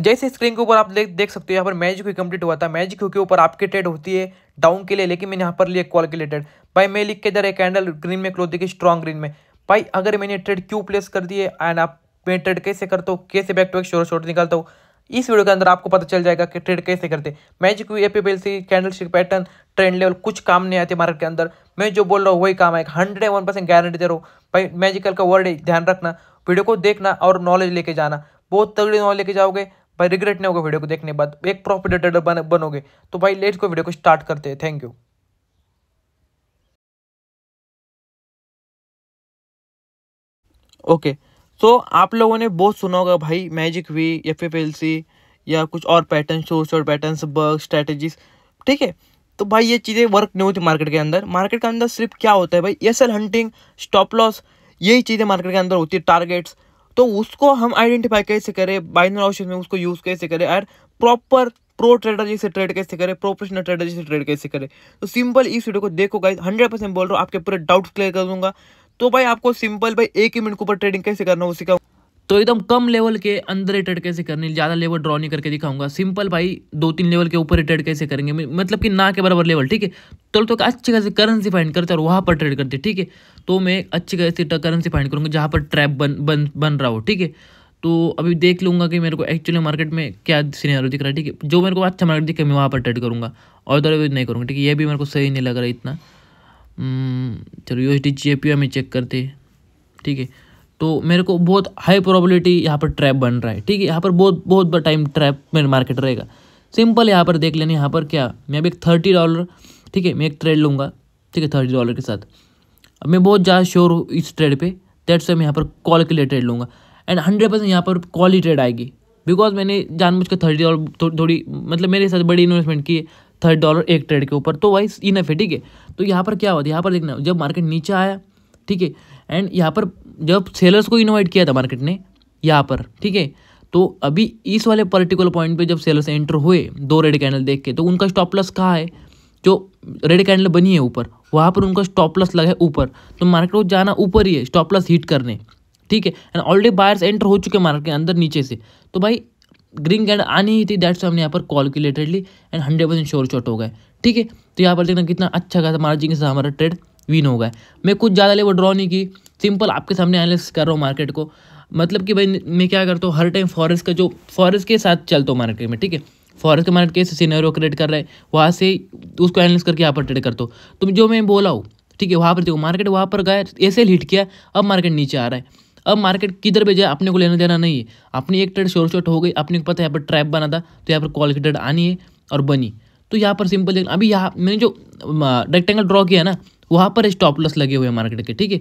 जैसे स्क्रीन के ऊपर आप देख सकते हो यहाँ पर मैजिक क्यू कंप्लीट हुआ था मैजिक क्यू के ऊपर आपकी ट्रेड होती है डाउन के लिए लेकिन मैंने यहाँ पर लिया कॉल के लिए भाई मैं लिख के जा रहा है कैंडल ग्रीन में क्लोथ देखिए स्ट्रॉन्ग ग्रीन में भाई अगर मैंने ट्रेड क्यों प्लेस कर दिए एंड आप मैं ट्रेड कैसे करता हूँ कैसे बैक टू बैक शोर शोर निकालता हूँ इस वीडियो के अंदर आपको पता चल जाएगा कि ट्रेड कैसे करते magic A P L C candlestick pattern trend level कुछ काम नहीं आते मार्केट के अंदर मैं जो बोल रहा हूँ वही काम आएगा हंड्रेड वन परसेंट गारंटी दे रहा हूँ भाई मैजिकल का वर्ड ध्यान रखना वीडियो को देखना और नॉलेज लेके जाना बहुत तगड़ी नॉलेज लेके जाओगे भाई रिग्रेट नहीं होगा वीडियो को देखने के बाद एक प्रॉफिटेटर बन, बनोगे तो भाई लेट को वीडियो को स्टार्ट करते हैं थैंक यू ओके सो आप लोगों ने बहुत सुना होगा भाई magic V F F L C या कुछ और पैटर्न शोर और पैटर्न बर्ग स्ट्रैटेजीज ठीक है तो भाई ये चीज़ें वर्क नहीं होती मार्केट के अंदर मार्केट के अंदर सिर्फ क्या होता है भाई एस हंटिंग स्टॉप लॉस यही चीज़ें मार्केट के अंदर होती है टारगेट्स तो उसको हम आइडेंटिफाई कैसे करें बाइनर ऑप्शन में उसको यूज़ कैसे करें और प्रॉपर प्रो ट्रेडर जैसे ट्रेड कैसे करें प्रोफेशनल ट्रेडर जैसे ट्रेड कैसे करें तो सिंपल इस वीडियो को देखो गाइज हंड्रेड परसेंट बोल रहा हूँ आपके पूरे डाउट क्लियर कर दूंगा तो भाई आपको सिंपल भाई एक ही मिनट के ऊपर ट्रेडिंग कैसे करना हो सिखाऊँ तो एकदम कम लेवल के अंदर रिटेड कैसे करने ज़्यादा लेवल ड्रॉ नहीं करके दिखाऊंगा सिंपल भाई दो तीन लेवल के ऊपर रिटेड कैसे करेंगे मतलब कि ना के बराबर लेवल ठीक है तो तो अच्छी खासी करेंसी फाइंड करते और वहाँ पर ट्रेड करते ठीक है तो मैं अच्छी खासी करेंसी फाइंड करूँगा जहाँ पर ट्रैप बन बन बन रहा हो ठीक है तो अभी देख लूँगा कि मेरे को एक्चुअली मार्केट में क्या सीनियर दिख रहा है ठीक है जो मेरे को अच्छा मार्केट दिखे मैं वहाँ पर ट्रेड करूँगा और उधर नहीं करूँगा ठीक है ये भी मेरे को सही नहीं लग रहा इतना हम्म, चलो U S D G A P check करते ठीक है तो मेरे को बहुत हाई प्रोबेबिलिटी यहाँ पर ट्रैप बन रहा है ठीक है यहाँ पर बहुत बहुत टाइम ट्रैप मेरे मार्केट रहेगा सिंपल यहाँ पर देख लेना यहाँ पर क्या मैं अभी एक थर्टी डॉलर ठीक है मैं एक ट्रेड लूँगा ठीक है थर्टी डॉलर के साथ अब मैं बहुत ज़्यादा श्योर हूँ इस ट्रेड पर दैट्स से मैं यहाँ पर कॉल के लिए ट्रेड लूँगा एंड हंड्रेड परसेंट यहाँ पर कॉल ही ट्रेड आएगी बिकॉज मैंने जानबूझ के थर्टी डॉलर थोड़ी मतलब मेरे साथ बड़ी इन्वेस्टमेंट की थर्टी डॉलर एक ट्रेड के ऊपर तो वाइस इनफ है ठीक है तो यहाँ पर क्या हुआ था यहाँ पर देखना जब मार्केट नीचे आया ठीक है एंड यहाँ पर जब सेलर्स को इन्वाइट किया था मार्केट ने यहाँ पर ठीक है तो अभी इस वाले पर्टिकुलर पॉइंट पे जब सेलर्स एंटर हुए दो रेड कैंडल देख के तो उनका स्टॉप लॉस कहाँ है जो रेड कैंडल बनी है ऊपर वहाँ पर उनका स्टॉप लॉस लगा है ऊपर तो मार्केट को जाना ऊपर ही है स्टॉप लॉस हिट करने ठीक है एंड ऑलरेडी बायर्स एंटर हो चुके हैं मार्केट के अंदर नीचे से तो भाई ग्रीन कैंडल आनी ही थी दैट्स हमने यहाँ पर calculatedly and hundred percent sure shot हो गए ठीक है तो यहाँ पर देखना कितना अच्छा खासा मार्जिन के साथ हमारा ट्रेड विन हो गए मैं कुछ ज़्यादा लेवल ड्रॉ नहीं की सिंपल आपके सामने एनालिसिस कर रहा हूँ मार्केट को मतलब कि भाई मैं क्या करता हूँ हर टाइम फॉरेस्ट का जो फॉरेस्ट के साथ चलता हूँ मार्केट में ठीक है फॉरेस्ट के मार्केट के सीनेरियो क्रिएट कर रहे हैं वहाँ से उसको एनालिस करके यहाँ पर ट्रेड करता हूँ तुम तो जो मैं बोला हूँ ठीक है वहाँ पर देखो मार्केट वहाँ पर गए ऐसे हिट किया अब मार्केट नीचे आ रहा है अब मार्केट किधर भेजा जाए अपने को लेना देना नहीं है अपनी एक ट्रेड शोर शोट हो गई अपने को पता है यहाँ पर ट्रैप बना था तो यहाँ पर कॉल की ट्रेड आनी है और बनी तो यहाँ पर सिंपल देखना अभी यहाँ मैंने जो रेक्टेंगल ड्रॉ किया ना वहाँ पर स्टॉप लॉस लगे हुए हैं मार्केट के ठीक है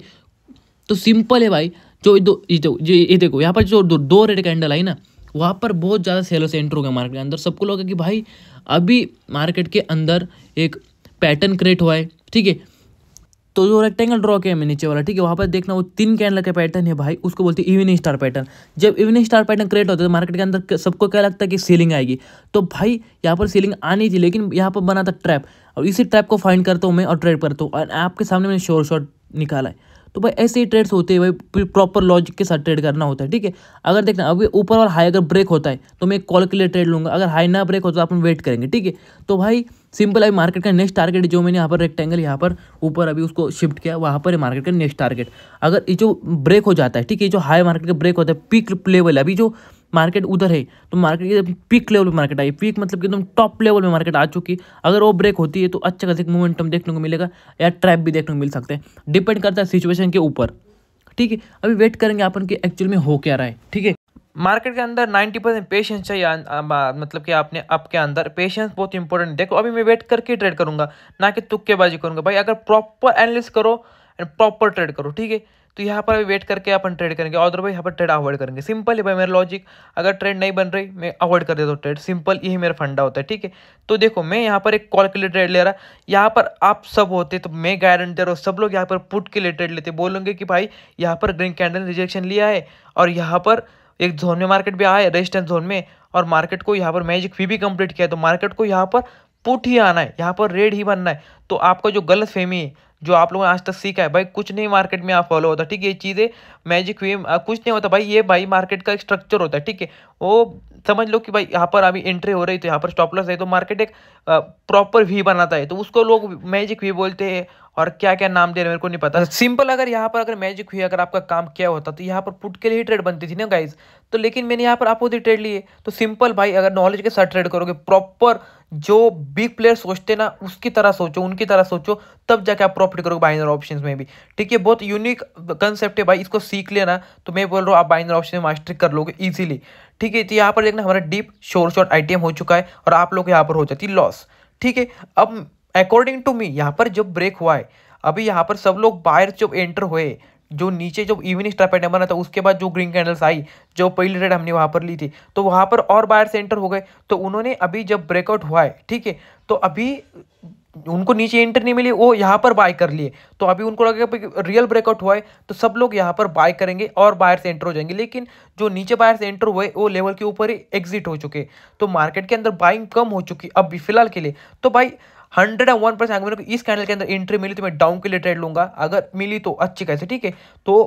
तो सिंपल है भाई जो दो ये देखो ये देखो यहाँ पर जो दो, दो रेड कैंडल आई ना वहाँ पर बहुत ज़्यादा सेलर से एंटर हो गया मार्केट के अंदर सबको लगा कि भाई अभी मार्केट के अंदर एक पैटर्न क्रिएट हुआ है ठीक है तो जो रेक्टेंगल ड्रॉ किया मैं नीचे वाला ठीक है वहाँ पर देखना वो तीन कैंडल का पैटर्न है भाई उसको बोलते हैं इवनिंग स्टार पैटर्न जब इवनिंग स्टार पैटर्न क्रिएट होता है तो मार्केट के अंदर सबको क्या लगता है कि सीलिंग आएगी तो भाई यहाँ पर सीलिंग आनी थी लेकिन यहाँ पर बना था ट्रैप और इसी ट्रैप को फाइंड करता हूँ मैं और ट्रेड करता हूँ एंड आपके सामने मैंने शोर शॉट निकाला है तो भाई ऐसे ही ट्रेड्स होते हैं भाई प्रॉपर लॉजिक के साथ ट्रेड करना होता है ठीक है अगर देखना अभी ऊपर और हाई अगर ब्रेक होता है तो मैं एक कॉल के लिए ट्रेड लूँगा अगर हाई ना ब्रेक होता तो अपन वेट करेंगे ठीक है तो भाई सिंपल अभी मार्केट का नेक्स्ट टारगेट जो मैंने यहाँ पर रेक्टेंगल यहाँ पर ऊपर अभी उसको शिफ्ट किया वहाँ पर है मार्केट का नेक्स्ट टारगेट अगर ये जो ब्रेक हो जाता है ठीक है जो हाई मार्केट का ब्रेक होता है पीक लेवल अभी जो मार्केट उधर है तो मार्केट की पीक लेवल पे मार्केट आई पीक मतलब कि एकदम टॉप लेवल पे मार्केट आ चुकी अगर वो ब्रेक होती है तो अच्छा खासा मोमेंटम देखने को मिलेगा या ट्रैप भी देखने को मिल सकते हैं डिपेंड करता है सिचुएशन के ऊपर ठीक है अभी वेट करेंगे अपन कि एक्चुअल में हो क्या रहा है ठीक है मार्केट के अंदर नाइन्टी परसेंट पेशेंस चाहिए अं, अं, मतलब कि आपने आपके अंदर पेशेंस बहुत इंपॉर्टेंट देखो अभी मैं वेट करके ट्रेड करूंगा ना कि तुक्केबाजी करूंगा भाई अगर प्रॉपर एनालिस करो एंड प्रॉपर ट्रेड करो ठीक है तो यहाँ पर वेट करके अपन ट्रेड करेंगे और भाई यहाँ पर ट्रेड अवॉइड करेंगे सिंपल है भाई मेरा लॉजिक अगर ट्रेड नहीं बन रही मैं अवॉइड कर देता हूँ ट्रेड सिंपल यही मेरा फंडा होता है ठीक है तो देखो मैं यहाँ पर एक कॉल के लिए ट्रेड ले रहा यहाँ पर आप सब होते तो मैं गारंटी दे रहा हूँ सब लोग यहाँ पर पुट के लिए ट्रेड लेते बोलेंगे कि भाई यहाँ पर ग्रीन कैंडल रिजेक्शन लिया है और यहाँ पर एक जोन में मार्केट भी आया रेजिस्टेंस जोन में और मार्केट को यहाँ पर मैजिक फी भी कंप्लीट किया है तो मार्केट को यहाँ पर पुट ही आना है यहाँ पर रेड ही बनना है तो आपका जो गलत फहमी है जो आप लोगों ने आज तक सीखा है भाई कुछ नहीं मार्केट में आप फॉलो होता ठीक है ये चीज़ें मैजिक वे कुछ नहीं होता भाई ये भाई मार्केट का एक स्ट्रक्चर होता है ठीक है वो समझ लो कि भाई यहाँ पर अभी एंट्री हो रही तो यहाँ पर स्टॉप लॉस है तो मार्केट एक प्रॉपर वी बनाता है तो उसको लोग मैजिक वी बोलते हैं और क्या क्या नाम दे रहे हैं मेरे को नहीं पता सिंपल अगर यहाँ पर अगर मैजिक हुई अगर आपका काम क्या होता तो यहाँ पर पुट के लिए ही ट्रेड बनती थी ना गाइज तो लेकिन मैंने यहाँ पर आप ही ट्रेड लिए तो सिंपल भाई अगर नॉलेज के साथ ट्रेड करोगे प्रॉपर जो बिग प्लेयर सोचते ना उसकी तरह सोचो उनकी तरह सोचो तब जाके आप प्रॉफिट करोगे बाइनर ऑप्शन में भी ठीक है बहुत यूनिक कंसेप्ट है भाई इसको सीख लेना तो मैं बोल रहा हूँ आप बाइनर ऑप्शन में मास्टर कर लोगे ईजिली ठीक है तो यहाँ पर देखना हमारा डीप शोर शॉर्ट आई हो चुका है और आप लोग यहाँ पर हो जाती लॉस ठीक है अब अकॉर्डिंग टू मी यहाँ पर जब ब्रेक हुआ है अभी यहाँ पर सब लोग बाहर जब एंटर हुए जो नीचे जो इवनिंग स्टार पैटर्न बना था उसके बाद जो ग्रीन कैंडल्स आई जो पहली रेड हमने वहाँ पर ली थी तो वहाँ पर और बायर से एंटर हो गए तो उन्होंने अभी जब ब्रेकआउट हुआ है ठीक है तो अभी उनको नीचे एंट्री नहीं मिली वो यहाँ पर बाय कर लिए तो अभी उनको लगेगा रियल ब्रेकआउट हुआ है तो सब लोग यहाँ पर बाय करेंगे और बायर से एंटर हो जाएंगे लेकिन जो नीचे बायर से एंटर हुए वो लेवल के ऊपर ही एग्जिट हो चुके तो मार्केट के अंदर बाइंग कम हो चुकी अभी फिलहाल के लिए तो भाई हंड्रेड एंड वन परसेंट अगर मेरे को इस कैंडल के अंदर एंट्री मिली तो मैं डाउन के लिए ट्रेड लूंगा अगर मिली तो अच्छी कैसे ठीक है तो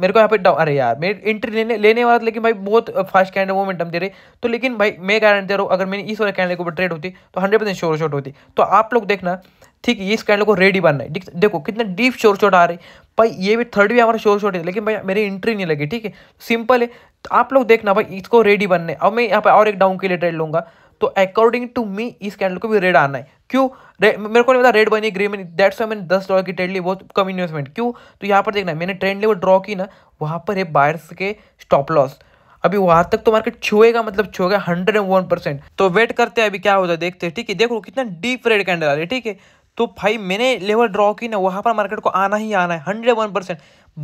मेरे को यहाँ पे अरे यार मेरे एंट्री लेने लेने वाला लेकिन भाई बहुत फास्ट कैंडल मोमेंटम दे रहे तो लेकिन भाई मैं गारंटी दे रहा हूँ अगर मैंने इस वाले कैंडल के ऊपर ट्रेड होती तो हंड्रेड परसेंट शोर शॉट होती तो आप लोग देखना ठीक है इस कैंडल को रेडी बनना है देखो कितना डीप शोर शॉट आ रही भाई ये भी थर्ड भी हमारा शोर शॉट है लेकिन भाई मेरी एंट्री नहीं लगी ठीक है सिंपल है तो आप लोग देखना भाई इसको रेडी बनना है अब मैं यहाँ पर और एक डाउन के लिए ट्रेड लूँगा तो अकॉर्डिंग टू मी इस कैंडल को भी रेड आना है क्यों मेरे को नहीं पता रेड बनी ग्रीन बनी दैट्स वाई मैंने दस डॉलर की ट्रेड ली बहुत कम इन्वेस्टमेंट क्यों तो यहाँ पर देखना मैंने ट्रेंड लेवल ड्रॉ की ना वहाँ पर है बायर्स के स्टॉप लॉस अभी वहां तक तो मार्केट छुएगा मतलब छुएगा हंड्रेड एंड वन परसेंट तो वेट करते हैं अभी क्या होता है देखते हैं ठीक है देखो कितना डीप रेड कैंडल आ रहा है ठीक है तो भाई मैंने लेवल ड्रॉ की ना वहाँ पर मार्केट को आना ही आना है हंड्रेड वन परसेंट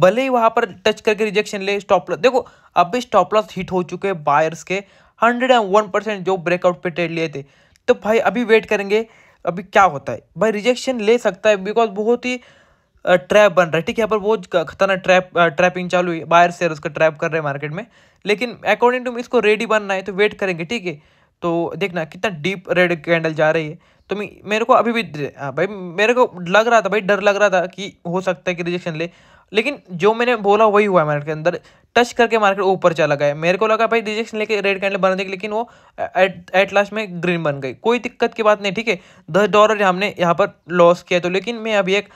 भले ही वहाँ पर टच करके रिजेक्शन ले स्टॉप लॉस देखो अभी स्टॉप लॉस हिट हो चुके हैं बायर्स के हंड्रेड एंड वन परसेंट जो ब्रेकआउट पे ट्रेड लिए थे तो भाई अभी वेट करेंगे अभी क्या होता है भाई रिजेक्शन ले सकता है बिकॉज बहुत ही ट्रैप बन रहा है ठीक है यहाँ पर बहुत खतरनाक ट्रैप ट्रैपिंग चालू है बायर से उसका ट्रैप कर रहे हैं मार्केट में लेकिन अकॉर्डिंग टू इसको रेडी बनना है तो वेट करेंगे ठीक है तो देखना कितना डीप रेड कैंडल जा रही है तो मेरे को अभी भी भाई मेरे को लग रहा था भाई डर लग रहा था कि हो सकता है कि रिजेक्शन ले लेकिन जो मैंने बोला वही हुआ है मार्केट के अंदर टच करके मार्केट ऊपर चला गया मेरे को लगा भाई रिजेक्शन लेके रेड कैंडल बना देगी लेकिन वो एट एट लास्ट में ग्रीन बन गई कोई दिक्कत की बात नहीं ठीक है दस डॉलर हमने यहाँ पर लॉस किया तो लेकिन मैं अभी एक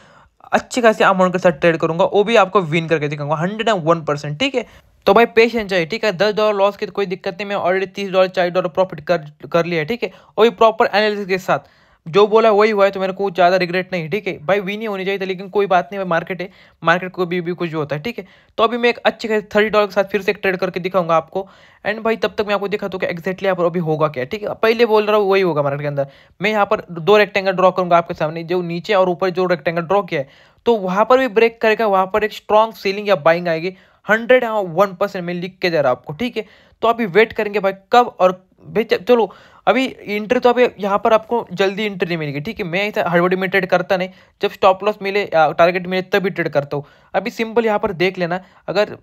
अच्छी खासी अमाउंट के साथ ट्रेड करूंगा वो भी आपको विन करके दिखाऊंगा हंड्रेड एंड वन परसेंट ठीक है तो भाई पेशेंस चाहिए ठीक है दस डॉलर लॉस की तो कोई दिक्कत नहीं मैं ऑलरेडी तीस डॉलर चालीस डॉलर प्रॉफिट कर कर लिया ठीक है और ये प्रॉपर एनालिसिस के साथ जो बोला वही हुआ है तो मेरे को ज़्यादा रिग्रेट नहीं ठीक है भाई वी नहीं होनी चाहिए था लेकिन कोई बात नहीं भाई मार्केट है मार्केट को भी भी कुछ भी होता है ठीक है तो अभी मैं एक अच्छे खेल थर्टी डॉलर के साथ फिर से एक ट्रेड करके दिखाऊंगा आपको एंड भाई तब तक मैं आपको दिखा दूँ कि एक्जैक्टली यहाँ पर अभी होगा क्या ठीक है पहले बोल रहा हूँ वही होगा मार्केट के अंदर मैं यहाँ पर दो रेक्टेंगल ड्रॉ करूँगा आपके सामने जो नीचे और ऊपर जो रेक्टेंगल ड्रॉ किया है तो वहाँ पर भी ब्रेक करेगा वहाँ पर एक स्ट्रॉन्ग सेलिंग या बाइंग आएगी हंड्रेड वन परसेंट में लिख के जा रहा आपको ठीक है तो आप वेट करेंगे भाई कब और चलो अभी इंटर तो अभी यहाँ पर आपको जल्दी इंटर नहीं मिलेगी ठीक है मैं ऐसा हड़बड़ी में ट्रेड करता नहीं जब स्टॉप लॉस मिले टारगेट मिले तभी ट्रेड करता हूँ अभी सिंपल यहाँ पर देख लेना अगर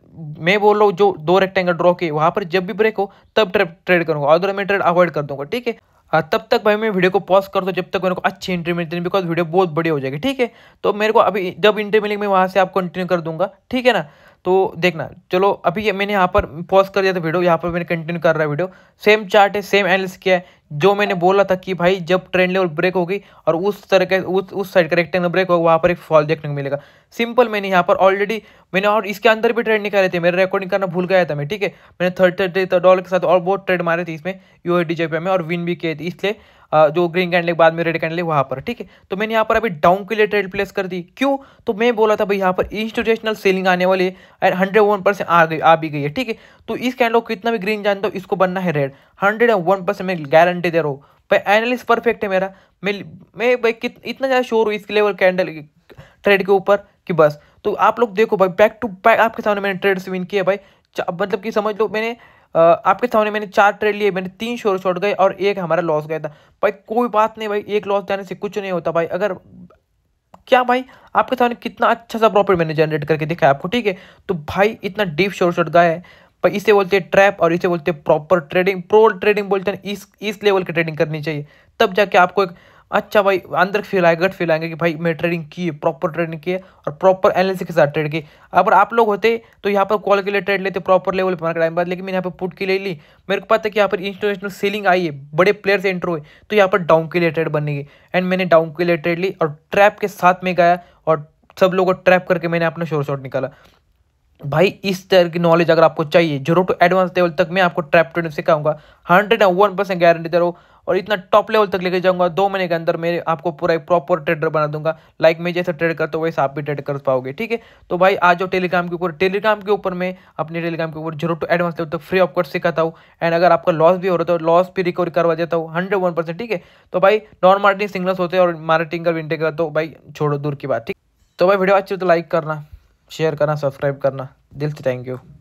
मैं बोल रहा हूँ जो दो रेक्टेंगल ड्रॉ के वहाँ पर जब भी ब्रेक हो तब ट्रेड करूँगा और मैं ट्रेड अवॉइड कर दूँगा ठीक है तब तक भाई मैं वीडियो को पॉज कर दो जब तक मेरे को अच्छी इंट्री मिलती है बिकॉज वीडियो बहुत बड़ी हो जाएगी ठीक है तो मेरे को अभी जब इंट्री मिलेगी मैं वहाँ से आप कंटिन्यू कर दूंगा ठीक है ना तो देखना चलो अभी ये मैंने यहाँ पर पॉज कर दिया था वीडियो यहाँ पर मैंने कंटिन्यू कर रहा है वीडियो सेम चार्ट है सेम एनालिस किया है जो मैंने बोला था कि भाई जब ट्रेंड लेवल ब्रेक होगी और उस तरह के उस उस साइड का रेक्टेंगल ब्रेक होगा वहाँ पर एक फॉल देखने को मिलेगा सिंपल मैंने यहाँ पर ऑलरेडी मैंने और इसके अंदर भी ट्रेड निकाले थे मेरे रिकॉर्डिंग करना भूल गया था मैं ठीक है मैंने थर्ड थर्ड डॉलर के साथ और बहुत ट्रेड मारे थे इसमें यू ए में और विन भी किए थे इसलिए जो ग्रीन कैंडल बाद में रेड कैंडल वहाँ पर ठीक है तो मैंने यहाँ पर अभी डाउन के लिए ट्रेड प्लेस कर दी क्यों तो मैं बोला था भाई यहाँ पर इंस्टीट्यूशनल सेलिंग आने वाली है एंड हंड्रेड वन परसेंट आ गई आ भी गई है ठीक है तो इस कैंडल को कितना भी ग्रीन जानते हो इसको बनना है red hundred and one percent मैं गारंटी दे रहा हूँ भाई एनालिस्ट परफेक्ट है मेरा मैं मैं भाई कित इतना ज़्यादा शोर हूँ इसके लेवल कैंडल ट्रेड के ऊपर कि बस तो आप लोग देखो भाई बैक टू बैक आपके सामने मैंने ट्रेड से विन किया भाई मतलब कि समझ लो मैंने आपके सामने मैंने चार ट्रेड लिए मैंने तीन शोर शॉट गए और एक हमारा लॉस गया था भाई कोई बात नहीं भाई एक लॉस जाने से कुछ नहीं होता भाई अगर क्या भाई आपके सामने कितना अच्छा सा प्रॉफिट मैंने जनरेट करके दिखाया आपको ठीक है तो भाई इतना डीप शोर शॉट गया है पर इसे बोलते हैं ट्रैप और इसे बोलते हैं प्रॉपर ट्रेडिंग प्रो ट्रेडिंग बोलते हैं इस इस लेवल की ट्रेडिंग करनी चाहिए तब जाके आपको एक अच्छा भाई अंदर फील आए गट फील आएंगे कि भाई मैं ट्रेडिंग की प्रॉपर ट्रेडिंग की और प्रॉपर एनालिसिस के साथ ट्रेड की अगर आप लोग होते तो यहाँ पर कॉल के लिए ट्रेड लेते प्रॉपर लेवल पर मार्केट आने बाद लेकिन मैंने यहाँ पर पुट के लिए ली मेरे को पता है कि यहाँ पर इंटरनेशनल सेलिंग आई है बड़े प्लेयर से एंटर हुए तो यहाँ पर डाउन के लिए ट्रेड बनेगी एंड मैंने डाउन के लिए ट्रेड ली और ट्रैप के साथ में गया और सब लोगों को ट्रैप करके मैंने अपना शोर शॉट निकाला भाई इस तरह की नॉलेज अगर आपको चाहिए जीरो टू एडवांस लेवल तक मैं आपको ट्रैप ट्रेडिंग सिखाऊंगा hundred and one percent guarantee दे रहा हूँ और इतना टॉप लेवल तक लेके जाऊंगा दो महीने के अंदर मेरे आपको पूरा एक प्रॉपर ट्रेडर बना दूंगा लाइक मैं जैसे ट्रेड करता हूँ वैसे आप भी ट्रेड कर पाओगे ठीक है तो भाई आज जाओ टेलीग्राम के ऊपर टेलीग्राम के ऊपर मैं अपने टेलीग्राम के ऊपर जीरो टू एडवांस लेवल तक फ्री ऑफ कॉस्ट सिखाता हूँ एंड अगर आपका लॉस भी हो रहा है तो लॉस भी रिकवर करवा देता हूँ हंड्रेड वन परसेंट ठीक है तो भाई नॉन मार्टिंग सिंगल्स होते हैं और मार्टिंग का विंटे तो भाई छोड़ो दूर की बात ठीक तो भाई वीडियो अच्छी तो लाइक करना शेयर करना सब्सक्राइब करना दिल से थैंक यू